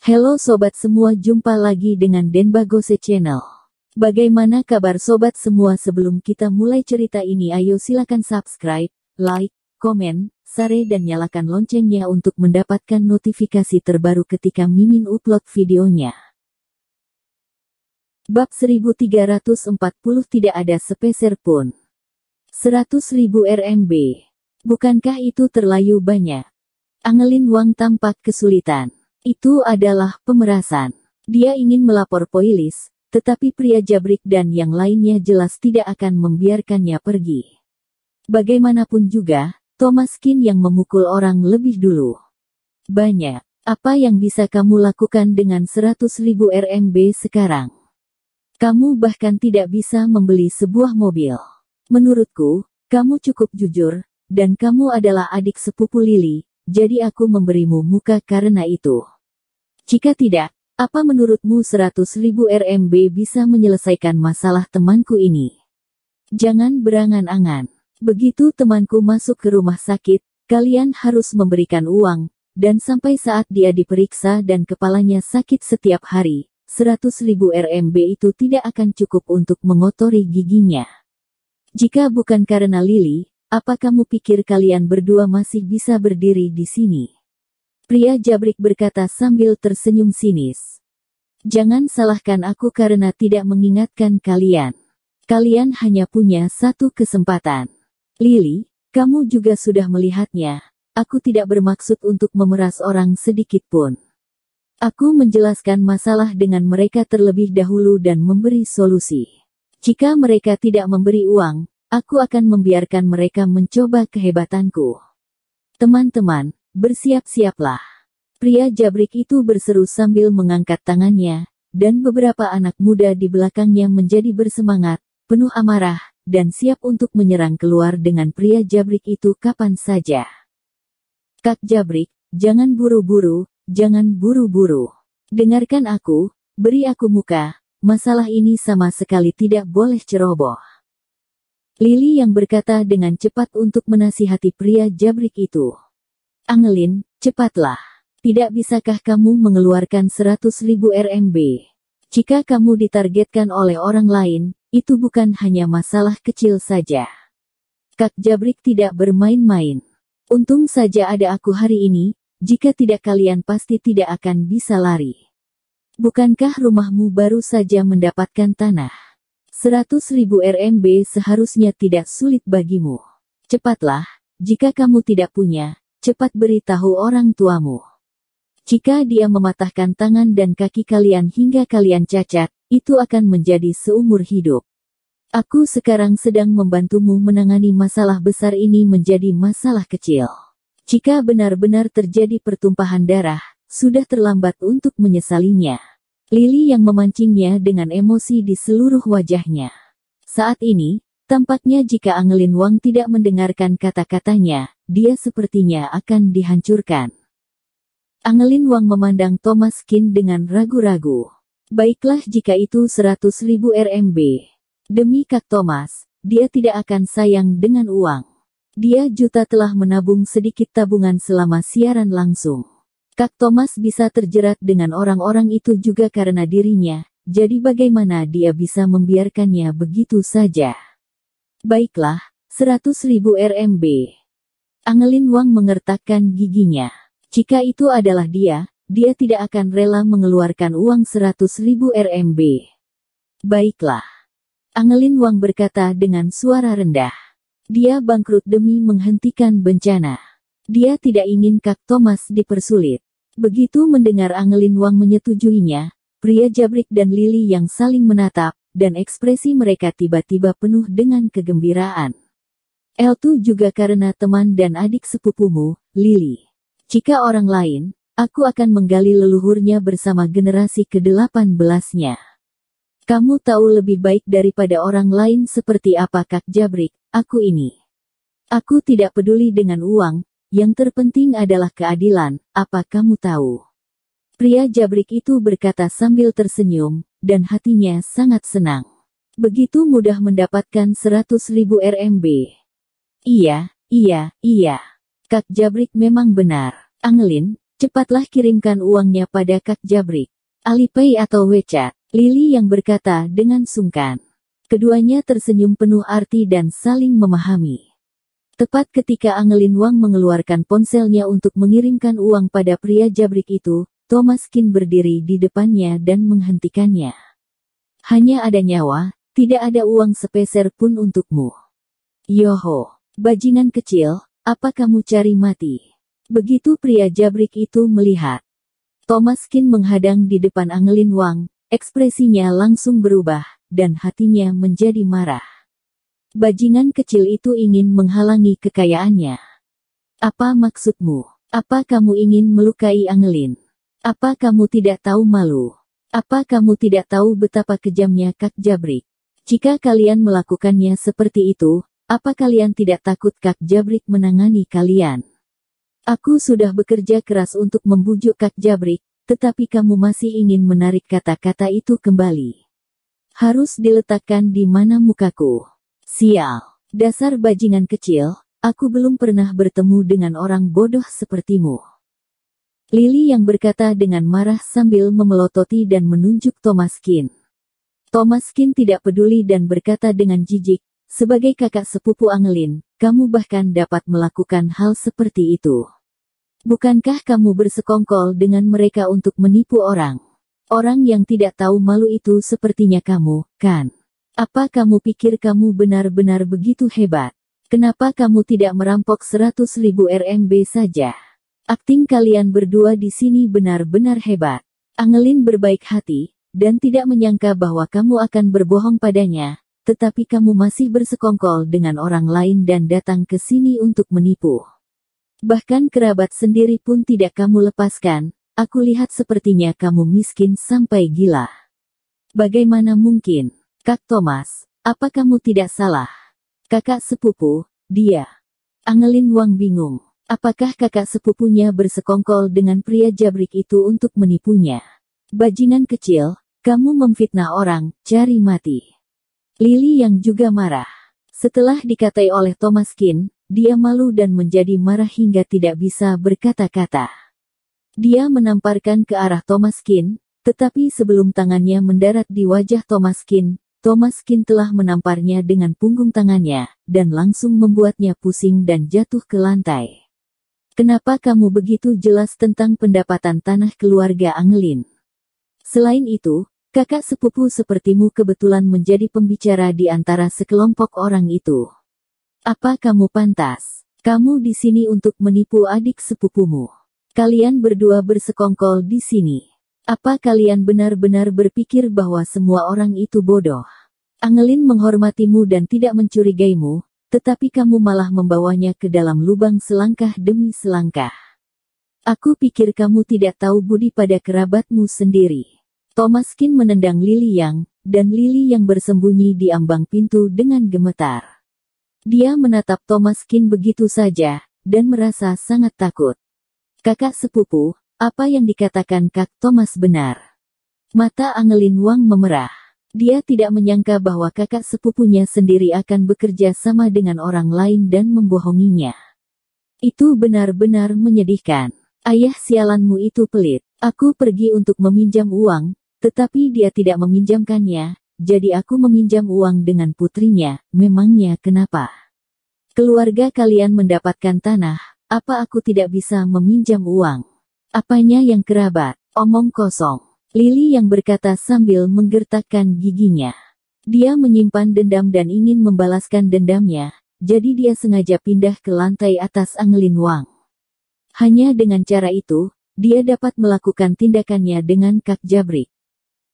Halo sobat semua, jumpa lagi dengan Denbagose Channel. Bagaimana kabar sobat semua sebelum kita mulai cerita ini ayo silakan subscribe, like, komen, share dan nyalakan loncengnya untuk mendapatkan notifikasi terbaru ketika Mimin upload videonya. Bab 1340 tidak ada sepeser pun. 100.000 RMB. Bukankah itu terlayu banyak? Angelin Wang tampak kesulitan. Itu adalah pemerasan. Dia ingin melapor Poilis, tetapi pria jabrik dan yang lainnya jelas tidak akan membiarkannya pergi. Bagaimanapun juga, Thomas Kin yang memukul orang lebih dulu. Banyak. Apa yang bisa kamu lakukan dengan 100.000 RMB sekarang? Kamu bahkan tidak bisa membeli sebuah mobil. Menurutku, kamu cukup jujur, dan kamu adalah adik sepupu Lily, jadi aku memberimu muka karena itu. Jika tidak, apa menurutmu 100.000 RMB bisa menyelesaikan masalah temanku ini? Jangan berangan-angan. Begitu temanku masuk ke rumah sakit, kalian harus memberikan uang, dan sampai saat dia diperiksa dan kepalanya sakit setiap hari, 100.000 RMB itu tidak akan cukup untuk mengotori giginya. Jika bukan karena Lili, apa kamu pikir kalian berdua masih bisa berdiri di sini? Pria jabrik berkata sambil tersenyum sinis. Jangan salahkan aku karena tidak mengingatkan kalian. Kalian hanya punya satu kesempatan. Lily, kamu juga sudah melihatnya. Aku tidak bermaksud untuk memeras orang sedikit pun. Aku menjelaskan masalah dengan mereka terlebih dahulu dan memberi solusi. Jika mereka tidak memberi uang, Aku akan membiarkan mereka mencoba kehebatanku. Teman-teman, bersiap-siaplah. Pria jabrik itu berseru sambil mengangkat tangannya, dan beberapa anak muda di belakangnya menjadi bersemangat, penuh amarah, dan siap untuk menyerang keluar dengan pria jabrik itu kapan saja. Kak jabrik, jangan buru-buru, jangan buru-buru. Dengarkan aku, beri aku muka, masalah ini sama sekali tidak boleh ceroboh. Lili yang berkata dengan cepat untuk menasihati pria jabrik itu. Angelin, cepatlah. Tidak bisakah kamu mengeluarkan 100 ribu RMB? Jika kamu ditargetkan oleh orang lain, itu bukan hanya masalah kecil saja. Kak Jabrik tidak bermain-main. Untung saja ada aku hari ini, jika tidak kalian pasti tidak akan bisa lari. Bukankah rumahmu baru saja mendapatkan tanah? ribu RMB seharusnya tidak sulit bagimu. Cepatlah, jika kamu tidak punya, cepat beritahu orang tuamu. Jika dia mematahkan tangan dan kaki kalian hingga kalian cacat, itu akan menjadi seumur hidup. Aku sekarang sedang membantumu menangani masalah besar ini menjadi masalah kecil. Jika benar-benar terjadi pertumpahan darah, sudah terlambat untuk menyesalinya. Lili yang memancingnya dengan emosi di seluruh wajahnya. Saat ini, tampaknya jika Angelin Wang tidak mendengarkan kata-katanya, dia sepertinya akan dihancurkan. Angelin Wang memandang Thomas Kin dengan ragu-ragu. Baiklah jika itu 100 ribu RMB. Demi Kak Thomas, dia tidak akan sayang dengan uang. Dia juta telah menabung sedikit tabungan selama siaran langsung. Kak Thomas bisa terjerat dengan orang-orang itu juga karena dirinya, jadi bagaimana dia bisa membiarkannya begitu saja? Baiklah, 100 ribu RMB. Angelin Wang mengertakkan giginya. Jika itu adalah dia, dia tidak akan rela mengeluarkan uang 100 ribu RMB. Baiklah. Angelin Wang berkata dengan suara rendah. Dia bangkrut demi menghentikan bencana. Dia tidak ingin Kak Thomas dipersulit. Begitu mendengar Angelin Wang menyetujuinya, pria jabrik dan Lili yang saling menatap, dan ekspresi mereka tiba-tiba penuh dengan kegembiraan. tu juga karena teman dan adik sepupumu, Lili. Jika orang lain, aku akan menggali leluhurnya bersama generasi ke-18-nya. Kamu tahu lebih baik daripada orang lain seperti apa Kak Jabrik, aku ini. Aku tidak peduli dengan uang, yang terpenting adalah keadilan, apa kamu tahu? Pria jabrik itu berkata sambil tersenyum, dan hatinya sangat senang. Begitu mudah mendapatkan seratus ribu RMB. Iya, iya, iya. Kak Jabrik memang benar. Angelin, cepatlah kirimkan uangnya pada Kak Jabrik. Alipay atau WeChat, Lili yang berkata dengan sungkan. Keduanya tersenyum penuh arti dan saling memahami. Tepat ketika Angelin Wang mengeluarkan ponselnya untuk mengirimkan uang pada pria jabrik itu, Thomas Kin berdiri di depannya dan menghentikannya. Hanya ada nyawa, tidak ada uang sepeser pun untukmu. Yoho, bajingan kecil, apa kamu cari mati? Begitu pria jabrik itu melihat. Thomas Kin menghadang di depan Angelin Wang, ekspresinya langsung berubah, dan hatinya menjadi marah. Bajingan kecil itu ingin menghalangi kekayaannya. Apa maksudmu? Apa kamu ingin melukai Angelin? Apa kamu tidak tahu malu? Apa kamu tidak tahu betapa kejamnya Kak Jabrik? Jika kalian melakukannya seperti itu, apa kalian tidak takut Kak Jabrik menangani kalian? Aku sudah bekerja keras untuk membujuk Kak Jabrik, tetapi kamu masih ingin menarik kata-kata itu kembali. Harus diletakkan di mana mukaku. Sial, dasar bajingan kecil, aku belum pernah bertemu dengan orang bodoh sepertimu. Lily yang berkata dengan marah sambil memelototi dan menunjuk Thomas Kin. Thomas Kin tidak peduli dan berkata dengan jijik, sebagai kakak sepupu Angelin, kamu bahkan dapat melakukan hal seperti itu. Bukankah kamu bersekongkol dengan mereka untuk menipu orang? Orang yang tidak tahu malu itu sepertinya kamu, kan? Apa kamu pikir kamu benar-benar begitu hebat? Kenapa kamu tidak merampok 100 ribu RMB saja? Akting kalian berdua di sini benar-benar hebat. Angelin berbaik hati, dan tidak menyangka bahwa kamu akan berbohong padanya, tetapi kamu masih bersekongkol dengan orang lain dan datang ke sini untuk menipu. Bahkan kerabat sendiri pun tidak kamu lepaskan, aku lihat sepertinya kamu miskin sampai gila. Bagaimana mungkin? Kak Thomas, apa kamu tidak salah? Kakak sepupu, dia. Angelin Wang bingung. Apakah kakak sepupunya bersekongkol dengan pria jabrik itu untuk menipunya? Bajingan kecil, kamu memfitnah orang, cari mati. Lily yang juga marah. Setelah dikatai oleh Thomas Kin, dia malu dan menjadi marah hingga tidak bisa berkata-kata. Dia menamparkan ke arah Thomas Kin, tetapi sebelum tangannya mendarat di wajah Thomas Kin, Thomas Kin telah menamparnya dengan punggung tangannya, dan langsung membuatnya pusing dan jatuh ke lantai. Kenapa kamu begitu jelas tentang pendapatan tanah keluarga Angelin? Selain itu, kakak sepupu sepertimu kebetulan menjadi pembicara di antara sekelompok orang itu. Apa kamu pantas? Kamu di sini untuk menipu adik sepupumu. Kalian berdua bersekongkol di sini. Apa kalian benar-benar berpikir bahwa semua orang itu bodoh? Angelin menghormatimu dan tidak mencurigaimu, tetapi kamu malah membawanya ke dalam lubang selangkah demi selangkah. Aku pikir kamu tidak tahu budi pada kerabatmu sendiri. Thomaskin menendang Lily Yang, dan Lily yang bersembunyi di ambang pintu dengan gemetar. Dia menatap Thomaskin begitu saja, dan merasa sangat takut. Kakak sepupu, apa yang dikatakan Kak Thomas benar. Mata Angelin Wang memerah. Dia tidak menyangka bahwa kakak sepupunya sendiri akan bekerja sama dengan orang lain dan membohonginya. Itu benar-benar menyedihkan. Ayah sialanmu itu pelit. Aku pergi untuk meminjam uang, tetapi dia tidak meminjamkannya, jadi aku meminjam uang dengan putrinya, memangnya kenapa? Keluarga kalian mendapatkan tanah, apa aku tidak bisa meminjam uang? Apanya yang kerabat? Omong kosong. Lili yang berkata sambil menggertakkan giginya. Dia menyimpan dendam dan ingin membalaskan dendamnya, jadi dia sengaja pindah ke lantai atas Angelin Wang. Hanya dengan cara itu, dia dapat melakukan tindakannya dengan Kak Jabri.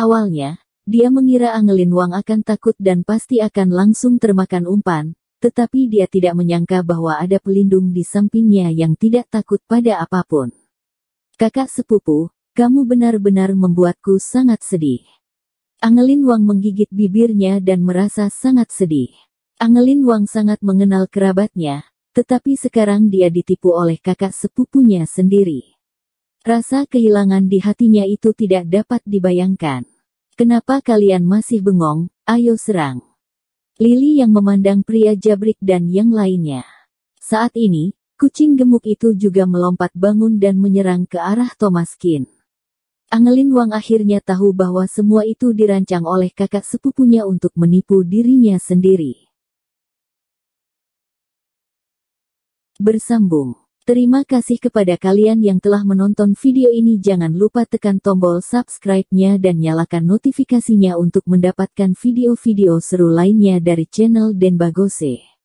Awalnya, dia mengira Angelin Wang akan takut dan pasti akan langsung termakan umpan, tetapi dia tidak menyangka bahwa ada pelindung di sampingnya yang tidak takut pada apapun. Kakak sepupu, kamu benar-benar membuatku sangat sedih. Angelin Wang menggigit bibirnya dan merasa sangat sedih. Angelin Wang sangat mengenal kerabatnya, tetapi sekarang dia ditipu oleh kakak sepupunya sendiri. Rasa kehilangan di hatinya itu tidak dapat dibayangkan. Kenapa kalian masih bengong? Ayo serang. Lili yang memandang pria jabrik dan yang lainnya. Saat ini, Kucing gemuk itu juga melompat bangun dan menyerang ke arah Thomas Kin. Angelin Wang akhirnya tahu bahwa semua itu dirancang oleh kakak sepupunya untuk menipu dirinya sendiri. Bersambung. Terima kasih kepada kalian yang telah menonton video ini. Jangan lupa tekan tombol subscribe-nya dan nyalakan notifikasinya untuk mendapatkan video-video seru lainnya dari channel Denbagose.